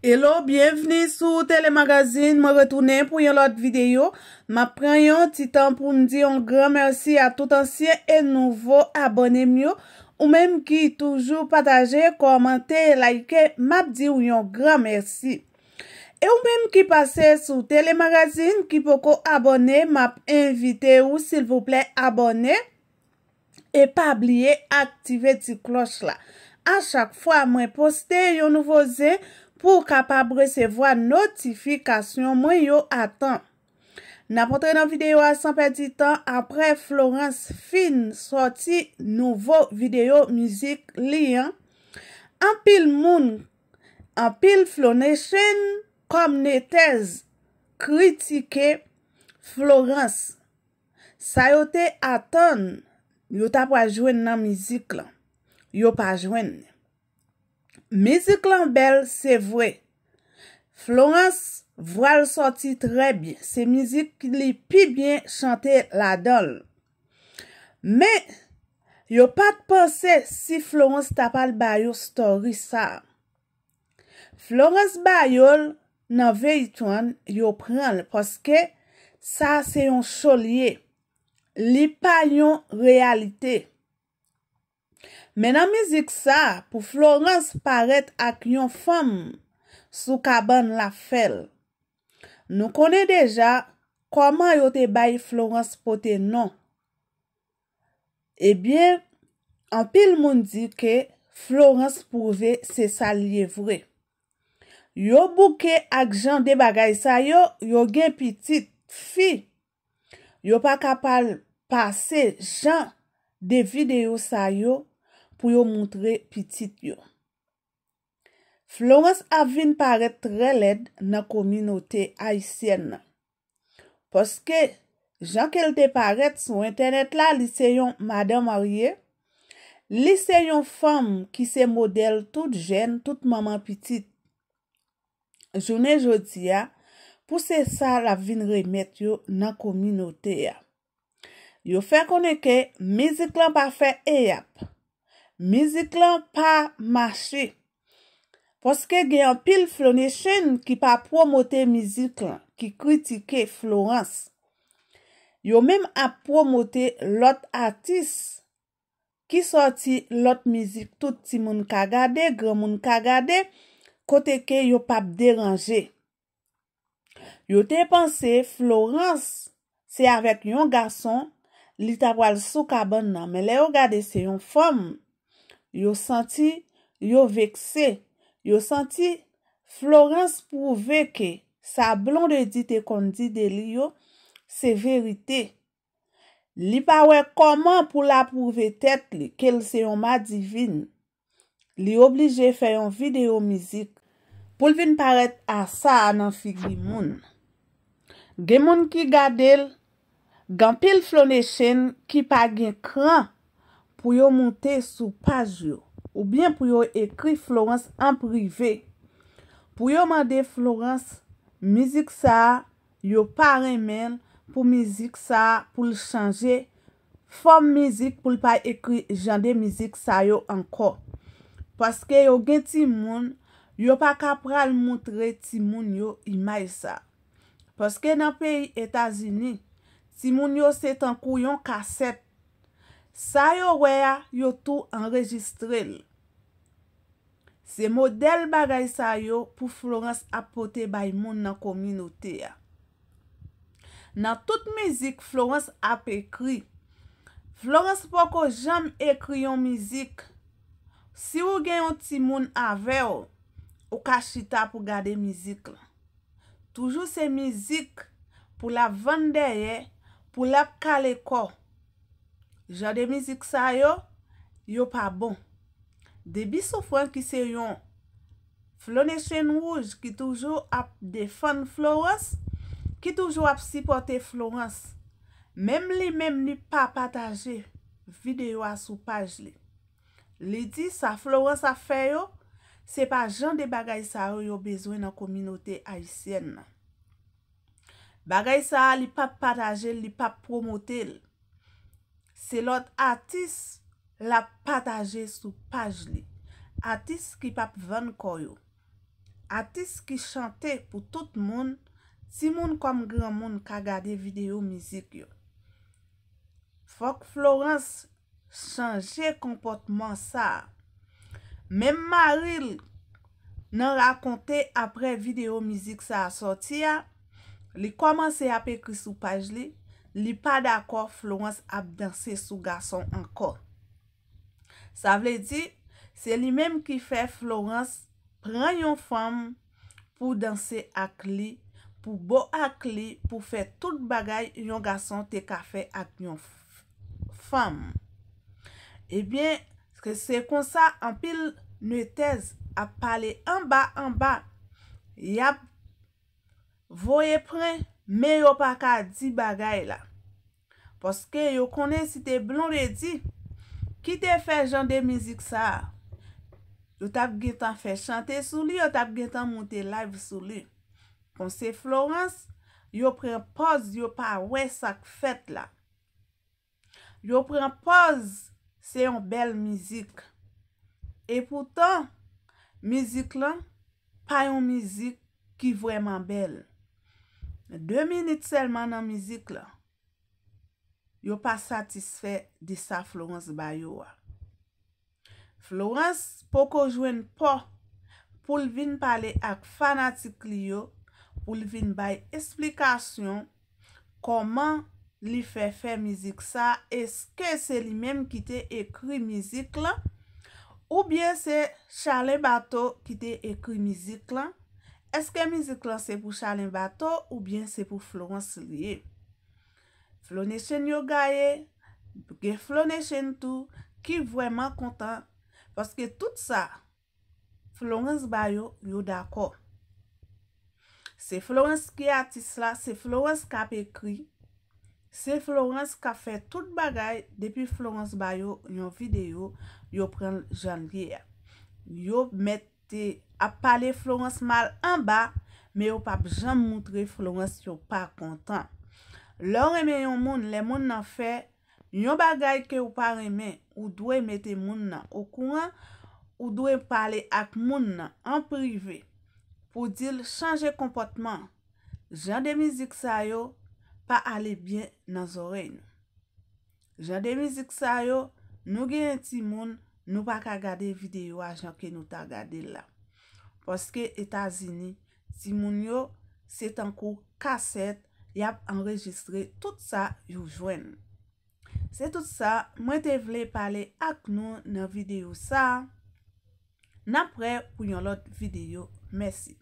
Hello, bienveni sou telemagazine, mwen retounen pou yon lot videyo. Mwen pren yon titan pou mdi yon gran mersi a tout ansye e nouvo abonem yo. Ou menm ki toujou pataje, komante, like, mwen di yon gran mersi. E ou menm ki pase sou telemagazine, ki poko abonem, mwen ap invite ou sil vouple abonem. E pa ablie aktive ti klos la. A chak fwa mwen poste yon nouvo zin. pou kapab resevo a notifikasyon mwen yo atan. Na potre nan videyo a sanpe di tan apre Florence Finn sorti nouvo videyo mizik li an, an pil moun, an pil flonè chèn komne tez kritike Florence. Sa yo te atan, yo tapwa jwen nan mizik lan, yo pa jwen nan. Mizik lan bel se vwe. Florence vwal soti tre bie. Se mizik li pi bie chante la dol. Me, yo pat pwese si Florence tapal bayo story sa. Florence bayol nan ve itwan yo pran. Poske sa se yon solye. Li payon realite. Menan mi zik sa pou Florence paret ak yon fam sou kaban la fel. Nou kone deja koman yo te bay Florence po te nan. Ebyen, an pil moun di ke Florence pou ve se sa liye vre. Yo bouke ak jan de bagay sa yo, yo gen pitit fi. Yo pa kapal pase jan. de videyo sa yo pou yo mountre pitit yo. Florence avin paret tre led nan kominote aisyen. Poske, jan ke lte paret sou internet la liseyon Madame Arie, liseyon fom ki se model tout jen, tout maman pitit. Jounen joti ya, pou se sar avin remet yo nan kominote ya. Yo fè konen ke mizik lan pa fè eyap, mizik lan pa mâche, fòske gen pil flonè chèn ki pa promote mizik lan, ki kritike Florence. Yo mèm ap promote lot atis ki soti lot mizik touti moun kagade, gremoun kagade, kote ke yo pap deranje. Yo te panse Florence se avèk yon gason, li ta wal sou kabon nan, me le yo gade se yon fom, yo santi yo vekse, yo santi Florence pou veke, sa blon de dite kon di deli yo, se verite. Li pa wek koman pou la pou vek tet li, kel se yon ma divin, li oblije fe yon video mizik, pou vin paret asa nan figi moun. Gen moun ki gade el, Gan pil flonè chèn ki pa gen kran, pou yo monte sou paj yo, ou bien pou yo ekri Florence en privè. Pou yo mande Florence, mizik sa yo paremen pou mizik sa pou l chanje, fòm mizik pou l pa ekri jan de mizik sa yo anko. Paske yo gen ti moun, yo pa kapral moutre ti moun yo imay sa. Paske nan peyi Etasunik, Ti moun yo set an kou yon kaset. Sa yo wea, yo tou an registrel. Se model bagay sa yo pou Florence apote bay moun nan kominote ya. Nan tout mizik Florence ap ekri. Florence pou ko jam ekri yon mizik. Si w gen yon ti moun ave yo, ou ka chita pou gade mizik la. Toujou se mizik pou la vandeye, pou lap ka le ko. Jade mizik sa yo, yo pa bon. Debi sou fwans ki se yon, flone chen wouj ki toujou ap de fan flowans, ki toujou ap sipote flowans. Mem li mem li pa pataje, videyo a sou paj li. Li di sa flowans a fe yo, se pa jan de bagay sa yo yo bezwen nan kominote aisyen nan. Bagay sa a li pap pataje, li pap promote li. Se lot atis la pataje sou paj li. Atis ki pap ven koyo. Atis ki chante pou tout moun, si moun kom gran moun ka gade video mizik yo. Fok Florence chanje kompotman sa. Mem Maril nan rakonte apre video mizik sa a soti ya, li koman se ap ekri sou paj li, li pa d'akor Florence ap danse sou gason ankor. Sa vle di, se li menm ki fe Florence pran yon fom pou danse ak li, pou bo ak li, pou fe tout bagay yon gason te ka fe ak yon fom. Ebyen, eh se kon sa anpil nwetez ap pale anba anba, yap Voye pren, me yo pa ka di bagay la. Poske yo konen si te blon re di, ki te fe jan de mizik sa? Yo tap gen tan fe chante sou li, yo tap gen tan monte live sou li. Pon se Florence, yo pren poz yo pa we sak fet la. Yo pren poz se yon bel mizik. E poutan, mizik lan, pa yon mizik ki vweman bel. De minute selman nan mizik la, yo pa satisfe di sa Florence Bayou a. Florence, poko jwen po pou lvin pale ak fanatik li yo, pou lvin bay esplikasyon koman li fe fe mizik sa, eske se li menm ki te ekri mizik la, ou bien se Charlie Bato ki te ekri mizik la, Eske mizi klan se pou Charlene Bateau ou bien se pou Florence Riep? Flonation yo gaye, ge Flonation tou, ki vwèman kontan, paske tout sa, Florence Bayo yo dakò. Se Florence ki atis la, se Florence ka pekri, se Florence ka fe tout bagay depi Florence Bayo yon video yo pren jan riyè. Yo met te ap pale Florence mal an ba, me yo pap jan moutre Florence yo pa kontan. Le remen yon moun, le moun nan fe, yon bagay ke yo paremen, ou dwe mette moun nan okouan, ou dwe pale ak moun nan an prive, pou dil chanje kompotman. Jan de mizik sayo, pa ale bien nan zoreyn. Jan de mizik sayo, nou gen yon ti moun, Nou pa ka gade videyo a jan ke nou ta gade la. Poske Etasini, si moun yo, se tankou kaset, yap enregistre tout sa yu jwen. Se tout sa, mwen te vle pale ak nou nan videyo sa. Napre pou yon lot videyo. Mersi.